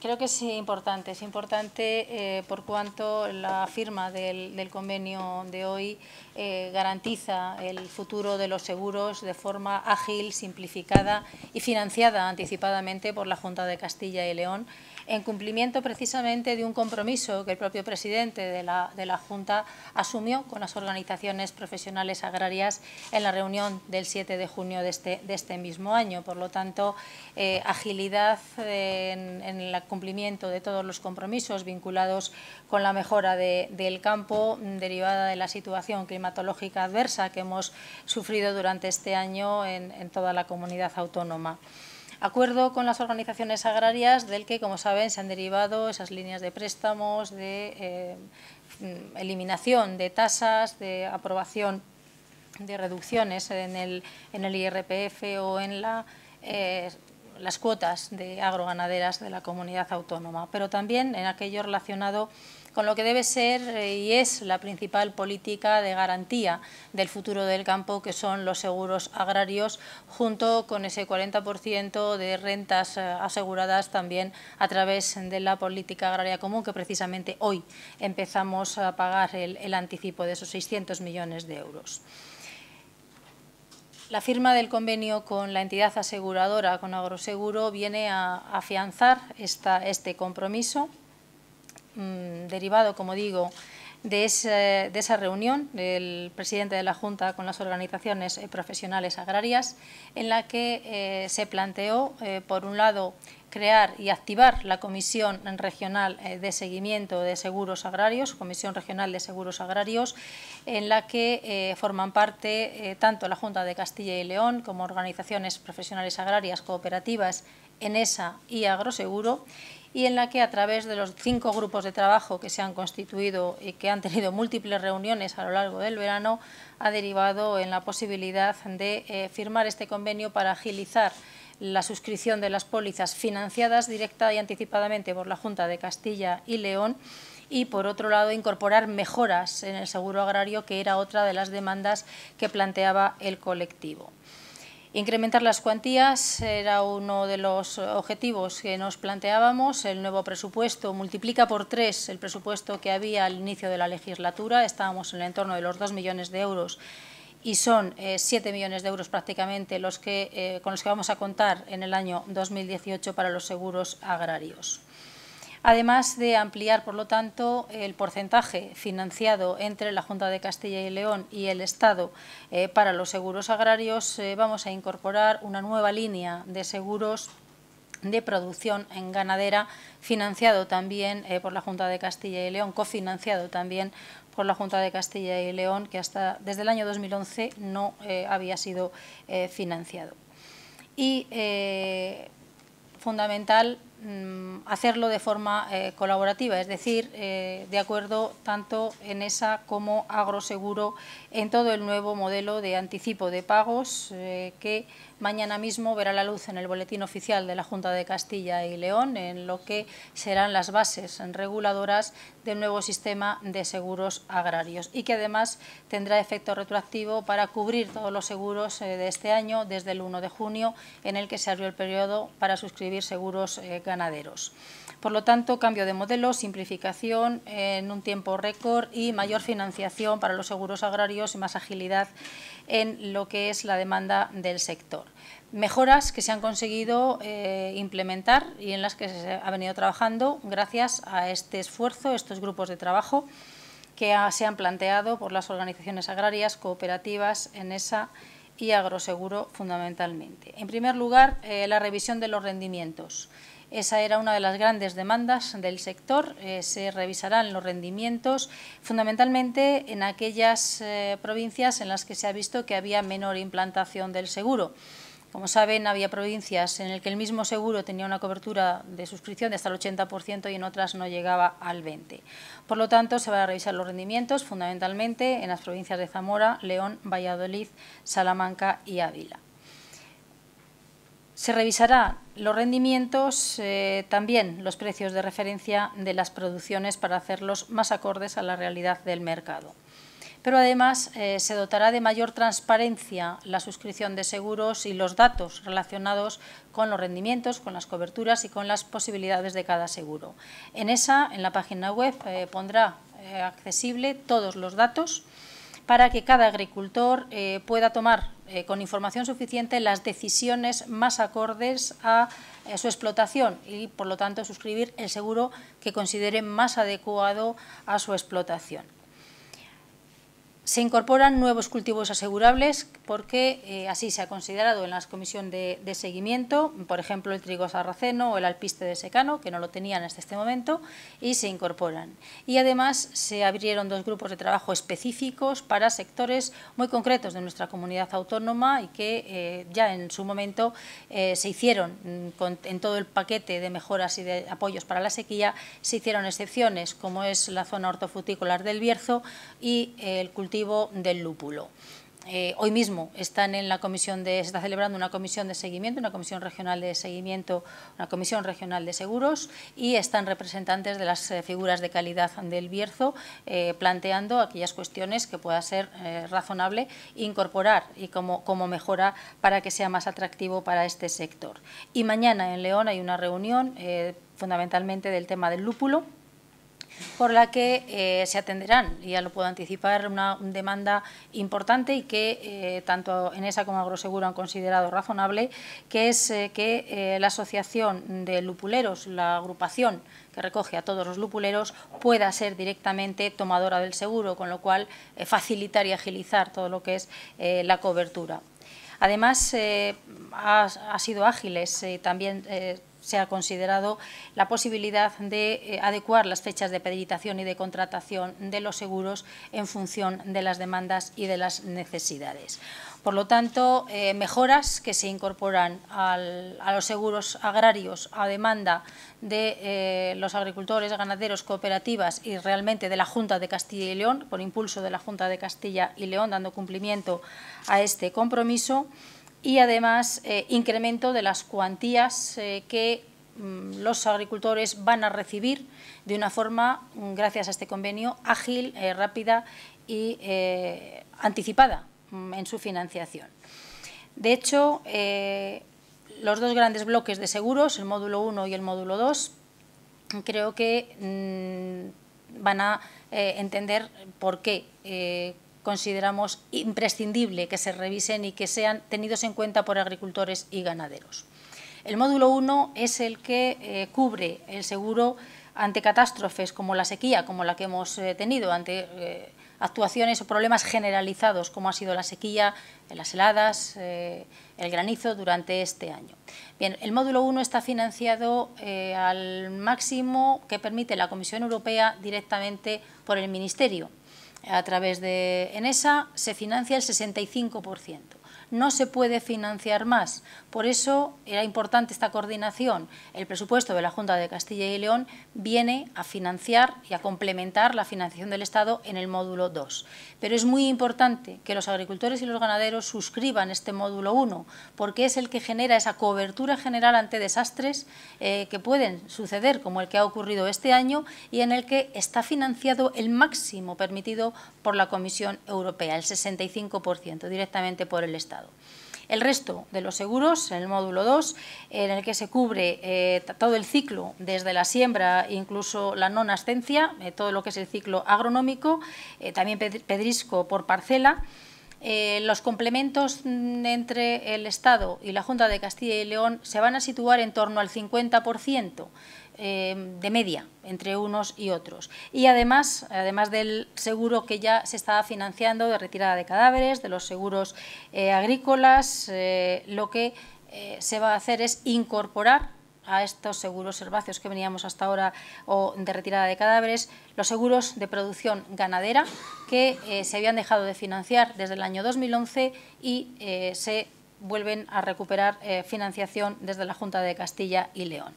Creo que es importante, es importante eh, por cuanto la firma del, convenio de hoy eh, garantiza el futuro de los seguros de forma ágil, simplificada y financiada anticipadamente por la Junta de Castilla y León en cumplimiento precisamente de un compromiso que el propio presidente de la, Junta asumió con las organizaciones profesionales agrarias en la reunión del 7 de junio este, de este, mismo año. Por lo tanto, eh, agilidad en, el cumplimiento de todos los compromisos vinculados con la mejora del campo derivada de la situación climatológica adversa que hemos sufrido durante este año en toda la comunidad autónoma. Acuerdo con las organizaciones agrarias del que, como saben, se han derivado esas líneas de préstamos, de eh, eliminación de tasas, de aprobación de reducciones en el, IRPF o en la, eh, las cuotas de agroganaderas de la comunidad autónoma, pero también en aquello relacionado con lo que debe ser eh, y es la principal política de garantía del futuro del campo, que son los seguros agrarios, junto con ese 40% de rentas eh, aseguradas también a través de la política agraria común, que precisamente hoy empezamos a pagar el, anticipo de esos 600 millones de euros. La firma del convenio con la entidad aseguradora, con Agroseguro, viene a afianzar este compromiso Mm, derivado, como digo, de, esa reunión del presidente de la Junta con las organizaciones eh, profesionales agrarias, en la que eh, se planteó, eh, por un lado, crear y activar la Comisión Regional eh, de Seguimiento de Seguros Agrarios, Comisión Regional de Seguros Agrarios, en la que eh, forman parte eh, tanto la Junta de Castilla y León como organizaciones profesionales agrarias, cooperativas, ENESA y Agroseguro, y en la que a través de los cinco grupos de trabajo que se han constituido y que han tenido múltiples reuniones a lo largo del verano, ha derivado en la posibilidad de firmar este convenio para agilizar la suscripción de las pólizas financiadas directa y anticipadamente por la Junta de Castilla y León y, por otro lado, incorporar mejoras en el seguro agrario, que era otra de las demandas que planteaba el colectivo. Incrementar las cuantías era uno de los objetivos que nos planteábamos. El nuevo presupuesto multiplica por tres el presupuesto que había al inicio de la legislatura. Estábamos en el entorno de los dos millones de euros y son 7 eh, millones de euros prácticamente los que, eh, con los que vamos a contar en el año 2018 para los seguros agrarios. Además de ampliar, por lo tanto, el porcentaje financiado entre la Junta de Castilla y León y el Estado eh, para los seguros agrarios, vamos a incorporar una nueva línea de seguros de producción en ganadera, financiado también por la Junta de Castilla y León, cofinanciado también por la Junta de Castilla y León, que hasta desde el año 2011 no eh, había sido eh, financiado. Y eh, fundamental mm, hacerlo de forma colaborativa, es decir, de acuerdo tanto en esa como agroseguro en todo el nuevo modelo de anticipo de pagos que Mañana mismo verá la luz en el Boletín Oficial de la Junta de Castilla y León, en lo que serán las bases reguladoras del nuevo sistema de seguros agrarios y que además tendrá efecto retroactivo para cubrir todos los seguros eh, de este año desde el 1 de junio, en el que se abrió el periodo para suscribir seguros eh, ganaderos. Por lo tanto, cambio de modelo, simplificación en un tiempo récord y mayor financiación para los seguros agrarios y más agilidad en lo que es la demanda del sector. Mejoras que se han conseguido eh, implementar y en las que se ha venido trabajando gracias a este esfuerzo, estos grupos de trabajo que se han planteado por las organizaciones agrarias, cooperativas, ENESA y agroseguro fundamentalmente. En primer lugar, eh, la revisión de los rendimientos. Esa era una de las grandes demandas del sector. Eh, se revisarán los rendimientos, fundamentalmente en aquellas eh, provincias en las que se ha visto que había menor implantación del seguro. Como saben, había provincias en las que el mismo seguro tenía una cobertura de suscripción de hasta el 80% y en otras no llegaba al 20%. Por lo tanto, se van a revisar los rendimientos, fundamentalmente en las provincias de Zamora, León, Valladolid, Salamanca y Ávila. Se revisará los rendimientos, eh, también los precios de referencia de las producciones para hacerlos más acordes a la realidad del mercado. Pero además eh, se dotará de mayor transparencia la suscripción de seguros y los datos relacionados con los rendimientos, con las coberturas y con las posibilidades de cada seguro. En esa, en la página web, eh, pondrá accesible todos los datos para que cada agricultor eh, pueda tomar eh, con información suficiente las decisiones más acordes a eh, su explotación y, por lo tanto, suscribir el seguro que considere más adecuado a su explotación. Se incorporan nuevos cultivos asegurables porque eh, así se ha considerado en la comisión de, seguimiento, por ejemplo, el trigo sarraceno o el alpiste de secano, que no lo tenían hasta este momento, y se incorporan. Y además se abrieron dos grupos de trabajo específicos para sectores muy concretos de nuestra comunidad autónoma y que eh, ya en su momento eh, se hicieron mm, en todo el paquete de mejoras y de apoyos para la sequía, se hicieron excepciones, como es la zona hortofrutícola del Bierzo y el cultivo del lúpulo. Eh, hoy mismo están en la comisión de, se está celebrando una comisión de seguimiento, una comisión regional de seguimiento, una comisión regional de seguros y están representantes de las eh, figuras de calidad del Bierzo eh, planteando aquellas cuestiones que pueda ser razonable incorporar y como, como mejora para que sea más atractivo para este sector. Y mañana en León hay una reunión fundamentalmente del tema del lúpulo por la que eh, se atenderán, ya lo puedo anticipar, una demanda importante y que eh, tanto Enesa como Agroseguro han considerado razonable, que es eh, que la Asociación de Lupuleros, la agrupación que recoge a todos los lupuleros, pueda ser directamente tomadora del seguro, con lo cual facilitar y agilizar todo lo que es la cobertura. Además, ha, sido ágiles también se ha considerado la posibilidad de eh, adecuar las fechas de peditación y de contratación de los seguros en función de las demandas y de las necesidades. Por lo tanto, eh, mejoras que se incorporan a los seguros agrarios a demanda de eh, los agricultores, ganaderos, cooperativas y realmente de la Junta de Castilla y León, por impulso de la Junta de Castilla y León, dando cumplimiento a este compromiso y además eh, incremento de las cuantías eh, que mm, los agricultores van a recibir de una forma, mm, gracias a este convenio, ágil, eh, rápida y anticipada mm, en su financiación. De hecho, los dos grandes bloques de seguros, el módulo 1 y el módulo 2, creo que van a entender por qué consideramos imprescindible que se revisen y que sean tenidos en cuenta por agricultores y ganaderos. El módulo 1 es el que eh, cubre el seguro ante catástrofes como la sequía, como la que hemos eh, tenido, ante eh, actuaciones o problemas generalizados como ha sido la sequía, las heladas, el granizo durante este año. Bien, el módulo 1 está financiado al máximo que permite la Comisión Europea directamente por el Ministerio a través de ENESA se financia el 65% no se puede financiar más. Por eso era importante esta coordinación. El presupuesto de la Junta de Castilla y León viene a financiar y a complementar la financiación del Estado en el módulo 2. Pero es muy importante que los agricultores y los ganaderos suscriban este módulo 1, porque es el que genera esa cobertura general ante desastres eh, que pueden suceder, como el que ha ocurrido este año, y en el que está financiado el máximo permitido por la Comisión Europea, el 65% directamente por el Estado. El resto de los seguros, en el módulo 2, en el que se cubre eh, todo el ciclo, desde la siembra, incluso la no ascencia, eh, todo lo que es el ciclo agronómico, eh, también pedrisco por parcela, eh, los complementos mm, entre el Estado y la Junta de Castilla y León se van a situar en torno al 50% eh, de media entre unos y otros. Y además, además del seguro que ya se está financiando de retirada de cadáveres, de los seguros eh, agrícolas, lo que se va a hacer es incorporar a estos seguros herbáceos que veníamos hasta ahora o de retirada de cadáveres, los seguros de producción ganadera que eh, se habían dejado de financiar desde el año 2011 y eh, se vuelven a recuperar eh, financiación desde la Junta de Castilla y León.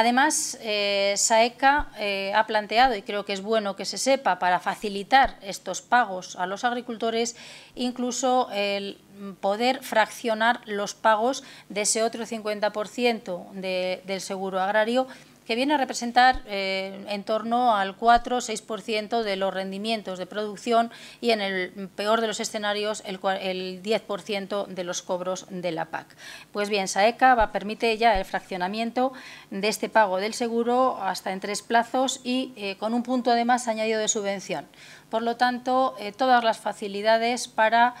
Además, eh, SAECA eh, ha planteado, y creo que es bueno que se sepa, para facilitar estos pagos a los agricultores, incluso el poder fraccionar los pagos de ese otro 50% del seguro agrario que viene a representar eh, en torno al 4-6% de los rendimientos de producción y en el peor de los escenarios el, 10% de los cobros de la PAC. Pues bien, SAECA va, permite ya el fraccionamiento de este pago del seguro hasta en tres plazos y eh, con un punto además añadido de subvención. Por lo tanto, eh, todas las facilidades para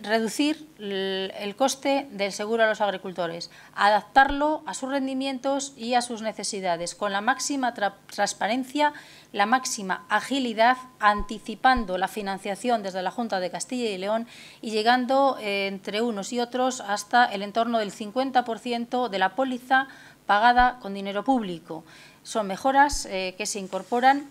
reducir el coste del seguro a los agricultores, adaptarlo a sus rendimientos y a sus necesidades, con la máxima transparencia, la máxima agilidad, anticipando la financiación desde la Junta de Castilla y León y llegando eh, entre unos y otros hasta el entorno del 50% de la póliza pagada con dinero público. Son mejoras eh, que se incorporan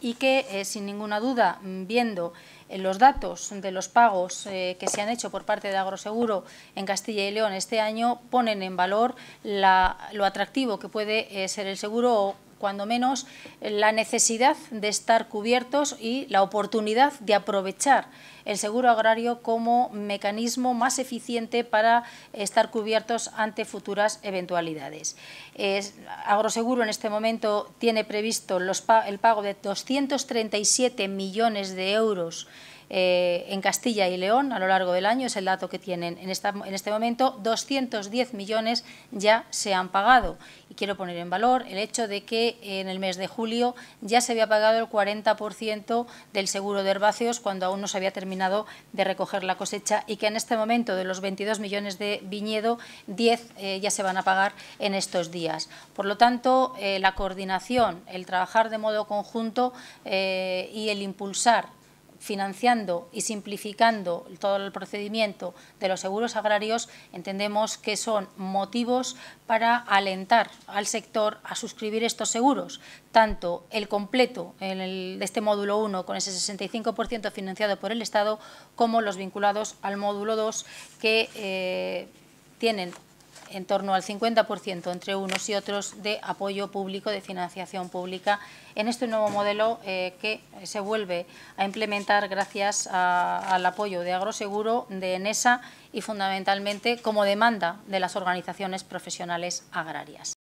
y que, eh, sin ninguna duda, viendo eh, los datos de los pagos eh, que se han hecho por parte de Agroseguro en Castilla y León este año, ponen en valor lo atractivo que puede ser el seguro o, cuando menos, la necesidad de estar cubiertos y la oportunidad de aprovechar el seguro agrario como mecanismo más eficiente para estar cubiertos ante futuras eventualidades. Agroseguro en este momento tiene previsto el pago de 237 millones de euros eh, en Castilla y León a lo largo del año, es el dato que tienen en, este momento, 210 millones ya se han pagado. Y quiero poner en valor el hecho de que en el mes de julio ya se había pagado el 40% del seguro de herbáceos cuando aún no se había terminado de recoger la cosecha y que en este momento de los 22 millones de viñedo, 10 eh, ya se van a pagar en estos días. Por lo tanto, eh, la coordinación, el trabajar de modo conjunto y el impulsar financiando y simplificando todo el procedimiento de los seguros agrarios, entendemos que son motivos para alentar al sector a suscribir estos seguros, tanto el completo de este módulo 1 con ese 65% financiado por el Estado, como los vinculados al módulo 2 que eh, tienen en torno al 50% entre unos y otros de apoyo público, de financiación pública, en este nuevo modelo eh, que se vuelve a implementar gracias al apoyo de Agroseguro, de ENESA y fundamentalmente como demanda de las organizaciones profesionales agrarias.